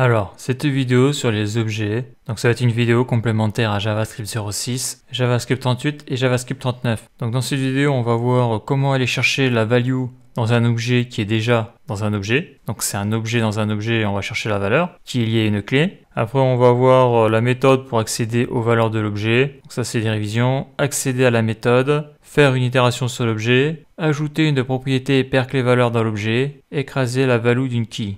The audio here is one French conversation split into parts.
Alors, cette vidéo sur les objets, donc ça va être une vidéo complémentaire à JavaScript 06, JavaScript 38 et JavaScript 39. Donc dans cette vidéo, on va voir comment aller chercher la value dans un objet qui est déjà dans un objet. Donc c'est un objet dans un objet et on va chercher la valeur qui est liée à une clé. Après on va voir euh, la méthode pour accéder aux valeurs de l'objet. Donc ça c'est des révisions. Accéder à la méthode, faire une itération sur l'objet, ajouter une propriété perclé valeur dans l'objet, écraser la value d'une key.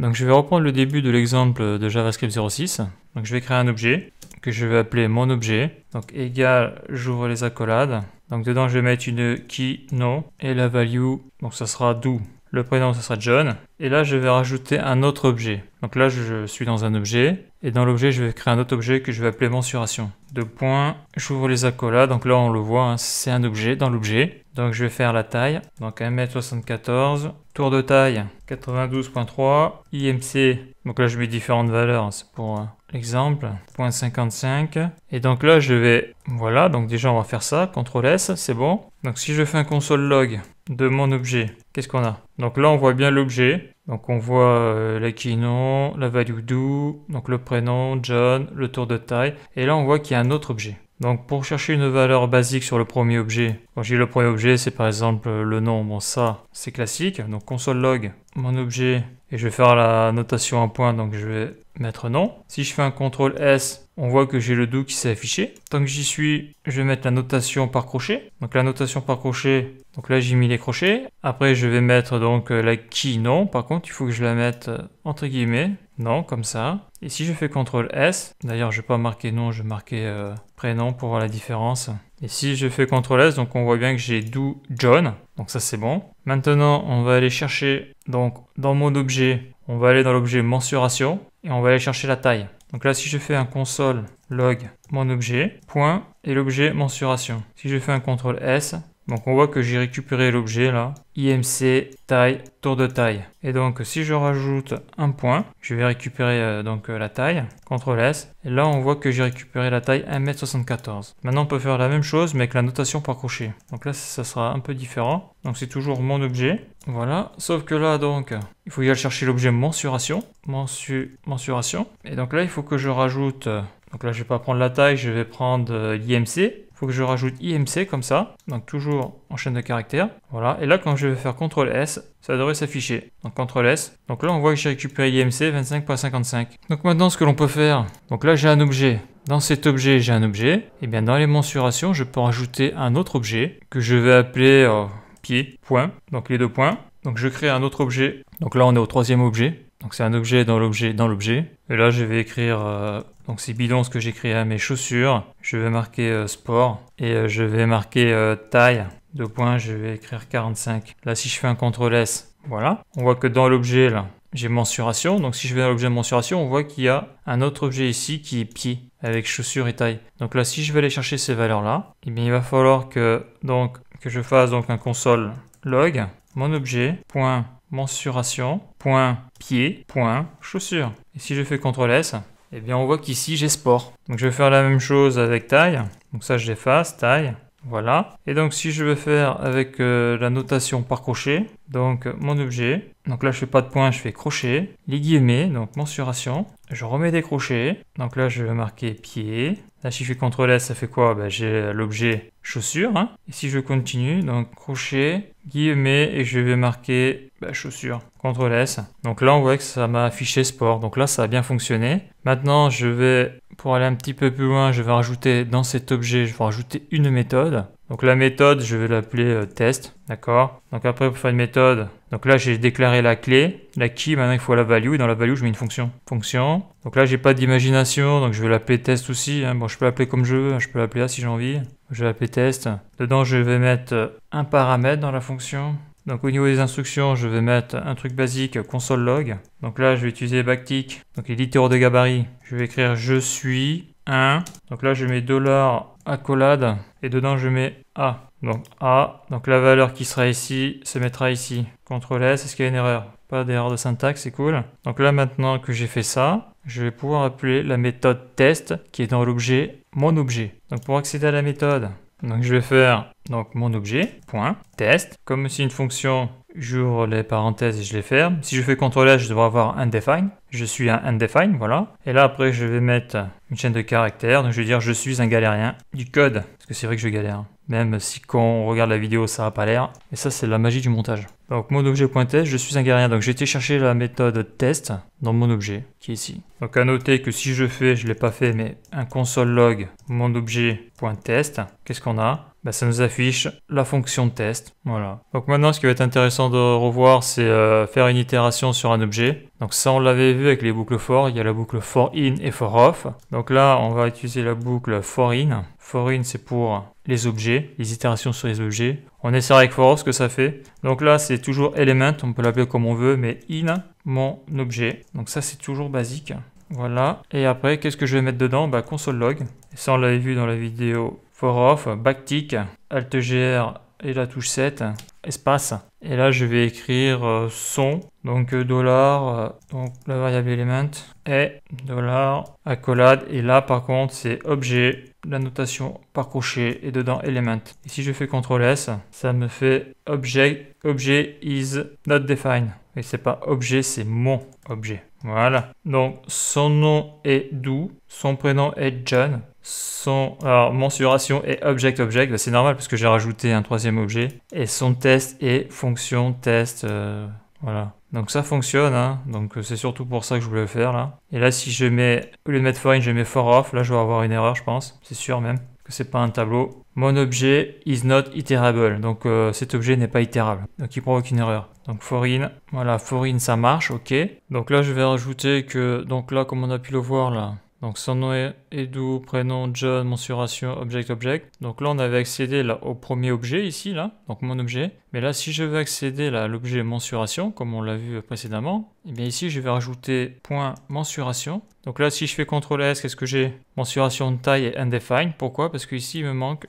Donc je vais reprendre le début de l'exemple de JavaScript 06. Donc je vais créer un objet que je vais appeler mon objet. Donc égal, j'ouvre les accolades. Donc dedans je vais mettre une key nom et la value, donc ça sera d'où Le prénom ça sera John. Et là je vais rajouter un autre objet. Donc là je suis dans un objet et dans l'objet, je vais créer un autre objet que je vais appeler mensuration. Deux points, j'ouvre les accolades. Donc là, on le voit, hein, c'est un objet dans l'objet. Donc je vais faire la taille. Donc 1m74. Tour de taille 92.3. IMC. Donc là, je mets différentes valeurs. Hein, c'est pour euh, l'exemple. 0.55. Et donc là, je vais... Voilà, donc déjà, on va faire ça. CTRL S, c'est bon. Donc si je fais un console log de mon objet, qu'est-ce qu'on a Donc là, on voit bien l'objet. Donc on voit euh, l'équinon, la value do, donc le prénom, John, le tour de taille. Et là on voit qu'il y a un autre objet. Donc pour chercher une valeur basique sur le premier objet, quand j'ai le premier objet, c'est par exemple euh, le nom. Bon ça, c'est classique. Donc console log, mon objet, et je vais faire la notation en point, donc je vais mettre nom. Si je fais un CTRL S, on voit que j'ai le do qui s'est affiché. Tant que j'y suis, je vais mettre la notation par crochet. Donc la notation par crochet, donc là j'ai mis les crochets. Après je vais mettre donc euh, la key non. Par contre, il faut que je la mette euh, entre guillemets, non, comme ça. Et si je fais CTRL S, d'ailleurs je vais pas marquer nom, je vais marquer euh, prénom pour voir la différence. Et si je fais CTRL S, donc on voit bien que j'ai do John, donc ça c'est bon. Maintenant on va aller chercher, donc dans mon objet, on va aller dans l'objet mensuration et on va aller chercher la taille. Donc là si je fais un console log mon objet, point et l'objet mensuration. Si je fais un CTRL S, donc on voit que j'ai récupéré l'objet là, IMC, taille, tour de taille. Et donc si je rajoute un point, je vais récupérer euh, donc euh, la taille, CTRL S. Et là on voit que j'ai récupéré la taille 1m74. Maintenant on peut faire la même chose mais avec la notation par crochet. Donc là ça sera un peu différent. Donc c'est toujours mon objet. Voilà, sauf que là donc il faut y aller chercher l'objet mensuration. Mensu, mensuration. Et donc là il faut que je rajoute... Euh, donc là je vais pas prendre la taille, je vais prendre l'IMC faut que je rajoute IMC comme ça. Donc toujours en chaîne de caractères. Voilà. Et là, quand je vais faire CTRL S, ça devrait s'afficher. Donc CTRL S. Donc là, on voit que j'ai récupéré IMC 25.55. Donc maintenant, ce que l'on peut faire. Donc là, j'ai un objet. Dans cet objet, j'ai un objet. Et bien, dans les mensurations, je peux rajouter un autre objet que je vais appeler euh, pied, point. Donc les deux points. Donc je crée un autre objet. Donc là, on est au troisième objet. Donc c'est un objet dans l'objet dans l'objet. Et là je vais écrire, euh, donc c'est bidon ce que j'écris à mes chaussures. Je vais marquer euh, sport et euh, je vais marquer taille. Deux points, je vais écrire 45. Là si je fais un CTRL S, voilà. On voit que dans l'objet là, j'ai mensuration. Donc si je vais dans l'objet mensuration, on voit qu'il y a un autre objet ici qui est pied avec chaussure et taille. Donc là si je vais aller chercher ces valeurs là, eh bien, il va falloir que, donc, que je fasse donc un console log mon objet point mensuration, point pied, point chaussure. Et si je fais CTRL S, eh bien on voit qu'ici j'ai sport. Donc je vais faire la même chose avec taille. Donc ça je l'efface, taille. Voilà. Et donc si je veux faire avec euh, la notation par crochet, donc mon objet, donc là je fais pas de point, je fais crochet, les guillemets, donc mensuration, je remets des crochets, donc là je vais marquer pied, là si je fais CTRL S ça fait quoi ben, J'ai l'objet chaussure. Hein. Et si je continue, donc crochet, guillemets, et je vais marquer bah, chaussure. CTRL S. Donc là, on voit que ça m'a affiché sport. Donc là, ça a bien fonctionné. Maintenant, je vais, pour aller un petit peu plus loin, je vais rajouter dans cet objet, je vais rajouter une méthode. Donc la méthode, je vais l'appeler euh, test, d'accord Donc après, pour faire une méthode, donc là, j'ai déclaré la clé, la key, maintenant il faut la value, et dans la value, je mets une fonction. Fonction, donc là, j'ai pas d'imagination, donc je vais l'appeler test aussi. Hein. Bon, je peux l'appeler comme je veux, hein. je peux l'appeler là si j'ai envie. Je vais l'appeler test. Dedans, je vais mettre euh, un paramètre dans la fonction. Donc au niveau des instructions, je vais mettre un truc basique, console.log ». Donc là, je vais utiliser backtick, donc les littéraux de gabarit. Je vais écrire je suis 1. Donc là, je mets dollar accolade et dedans, je mets A. Donc A, donc la valeur qui sera ici se mettra ici. CTRL S, est-ce qu'il y a une erreur Pas d'erreur de syntaxe, c'est cool. Donc là, maintenant que j'ai fait ça, je vais pouvoir appeler la méthode test qui est dans l'objet mon objet. Donc pour accéder à la méthode, donc je vais faire donc mon objet point test comme si une fonction J'ouvre les parenthèses et je les ferme. Si je fais CTRL S, je devrais avoir undefined. Je suis un undefined, voilà. Et là, après, je vais mettre une chaîne de caractères. Donc, je vais dire je suis un galérien du code. Parce que c'est vrai que je galère. Même si quand on regarde la vidéo, ça n'a pas l'air. Et ça, c'est la magie du montage. Donc, mon objet.test, je suis un galérien. Donc, j'ai été chercher la méthode test dans mon objet, qui est ici. Donc, à noter que si je fais, je ne l'ai pas fait, mais un console log mon objet.test, qu'est-ce qu'on a bah, ça nous affiche la fonction test. Voilà. Donc maintenant, ce qui va être intéressant de revoir, c'est euh, faire une itération sur un objet. Donc ça, on l'avait vu avec les boucles for. Il y a la boucle for in et for off. Donc là, on va utiliser la boucle for in. For in, c'est pour les objets, les itérations sur les objets. On essaie avec for off ce que ça fait. Donc là, c'est toujours element. On peut l'appeler comme on veut, mais in mon objet. Donc ça, c'est toujours basique. Voilà. Et après, qu'est-ce que je vais mettre dedans bah, Console ça, on l'avait vu dans la vidéo for off, backtick, alt gr et la touche 7, espace. Et là, je vais écrire euh, son donc euh, dollar, euh, donc la variable element est dollar accolade. Et là par contre c'est objet, la notation par crochet et dedans element. Et si je fais CTRL S, ça me fait object, objet is not defined. Et c'est pas objet, c'est mon objet. Voilà. Donc son nom est doux, son prénom est John. Son, alors, mensuration est object object, bah, c'est normal parce que j'ai rajouté un troisième objet. Et son test est fonction test. Euh, voilà. Donc ça fonctionne, hein. donc euh, c'est surtout pour ça que je voulais le faire là. Et là si je mets, au lieu de mettre for je mets for off, là je vais avoir une erreur je pense, c'est sûr même, que c'est pas un tableau. Mon objet is not iterable, donc euh, cet objet n'est pas itérable, donc il provoque une erreur. Donc for voilà for ça marche, ok. Donc là je vais rajouter que, donc là comme on a pu le voir là, donc son nom est Edu, prénom John, mensuration, object, object. Donc là, on avait accédé au premier objet ici, là, donc mon objet. Mais là, si je veux accéder là, à l'objet mensuration, comme on l'a vu précédemment, et eh bien ici, je vais rajouter point mensuration. Donc là, si je fais CTRL S, qu'est-ce que j'ai Mensuration de taille et undefined. Pourquoi Parce qu'ici, il me manque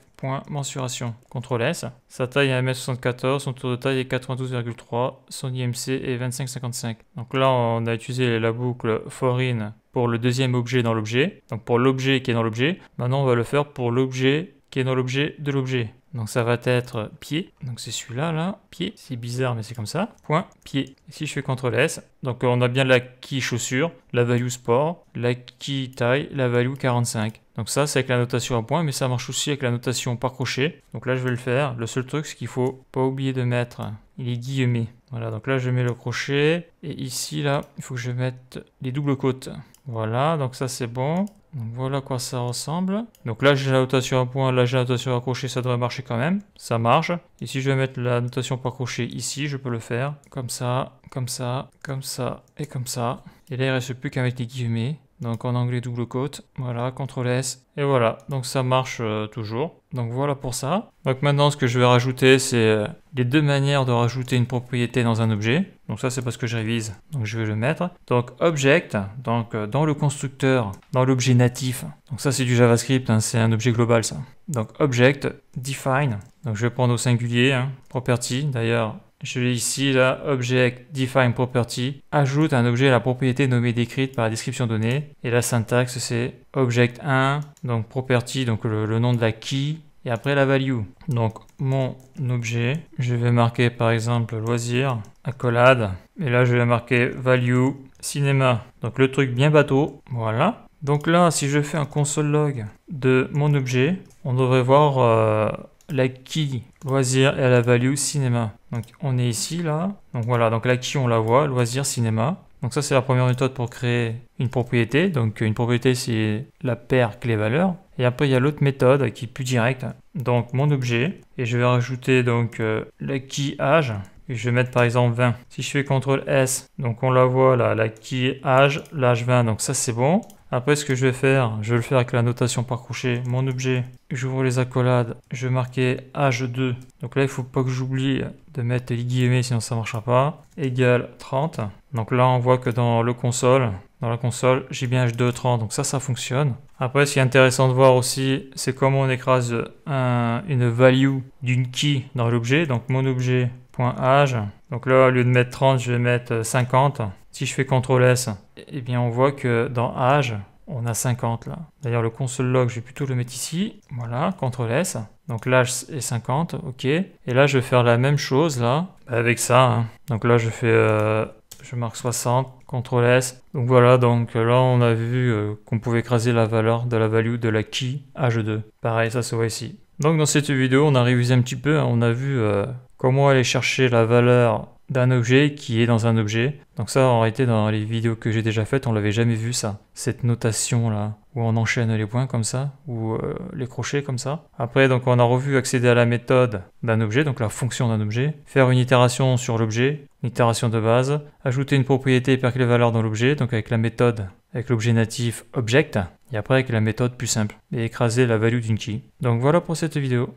mensuration. CTRL S. Sa taille est 1m74, son tour de taille est 92,3, son IMC est 25,55. Donc là, on a utilisé la boucle foreign pour le deuxième objet dans l'objet. Donc pour l'objet qui est dans l'objet. Maintenant, on va le faire pour l'objet qui est dans l'objet de l'objet. Donc ça va être pied. Donc c'est celui-là, là. Pied. C'est bizarre, mais c'est comme ça. Point, pied. Si je fais CTRL S. Donc euh, on a bien la key chaussure, la value sport, la key taille, la value 45. Donc ça, c'est avec la notation à point, mais ça marche aussi avec la notation par crochet. Donc là, je vais le faire. Le seul truc, c'est qu'il faut pas oublier de mettre les guillemets. Voilà, donc là je mets le crochet. Et ici, là, il faut que je mette les doubles côtes. Voilà, donc ça c'est bon. voilà à quoi ça ressemble. Donc là j'ai la notation à point, là j'ai la notation à crochet, ça devrait marcher quand même. Ça marche. Et si je vais mettre la notation par crochet ici, je peux le faire. Comme ça, comme ça, comme ça et comme ça. Et là il ne reste plus qu'à mettre les guillemets. Donc en anglais double côte, voilà, CTRL S, et voilà, donc ça marche euh, toujours. Donc voilà pour ça. Donc maintenant ce que je vais rajouter c'est euh, les deux manières de rajouter une propriété dans un objet. Donc ça c'est parce que je révise, donc je vais le mettre. Donc object, donc euh, dans le constructeur, dans l'objet natif. Donc ça c'est du JavaScript, hein, c'est un objet global ça. Donc object, define, donc je vais prendre au singulier, hein, property, d'ailleurs je vais ici, là, Object, define property, ajoute un objet à la propriété nommée décrite par la description donnée. Et la syntaxe, c'est object 1, donc property, donc le, nom de la key, et après la value. Donc mon objet, je vais marquer par exemple loisir, accolade, et là je vais marquer value cinéma. Donc le truc bien bateau, voilà. Donc là, si je fais un console log de mon objet, on devrait voir... Euh, la key loisir et la value cinéma. Donc on est ici là. Donc voilà, donc la key on la voit, loisir cinéma. Donc ça c'est la première méthode pour créer une propriété. Donc une propriété c'est la paire clé valeur. Et après il y a l'autre méthode qui est plus directe. Donc mon objet et je vais rajouter donc euh, la key âge. Et je vais mettre par exemple 20. Si je fais CTRL S, donc on la voit là, la key âge, l'âge 20, donc ça c'est bon. Après, ce que je vais faire, je vais le faire avec la notation par crochet. Mon objet, j'ouvre les accolades, je vais marquer H2. Donc là, il ne faut pas que j'oublie de mettre les guillemets, sinon ça ne marchera pas. égal 30. Donc là, on voit que dans le console, dans la console, j'ai bien h 2 30 Donc ça, ça fonctionne. Après, ce qui est intéressant de voir aussi, c'est comment on écrase une value d'une key dans l'objet. Donc mon objet, donc là, au lieu de mettre 30, je vais mettre 50. Si je fais CTRL S, eh bien on voit que dans âge, on a 50 là. D'ailleurs, le console log, je vais plutôt le mettre ici. Voilà, CTRL S. Donc l'âge est 50, ok. Et là, je vais faire la même chose là, avec ça. Hein. Donc là, je fais... Euh, je marque 60, CTRL S. Donc voilà, donc là on a vu euh, qu'on pouvait écraser la valeur de la value de la key âge 2. Pareil, ça se voit ici. Donc dans cette vidéo, on a révisé un petit peu, hein. on a vu euh, comment aller chercher la valeur d'un objet qui est dans un objet. Donc ça, en réalité, dans les vidéos que j'ai déjà faites, on l'avait jamais vu ça. Cette notation-là, où on enchaîne les points comme ça, ou euh, les crochets comme ça. Après, donc on a revu accéder à la méthode d'un objet, donc la fonction d'un objet, faire une itération sur l'objet, une itération de base, ajouter une propriété les valeur dans l'objet, donc avec la méthode, avec l'objet natif object, et après avec la méthode plus simple, et écraser la value d'une key. Donc voilà pour cette vidéo.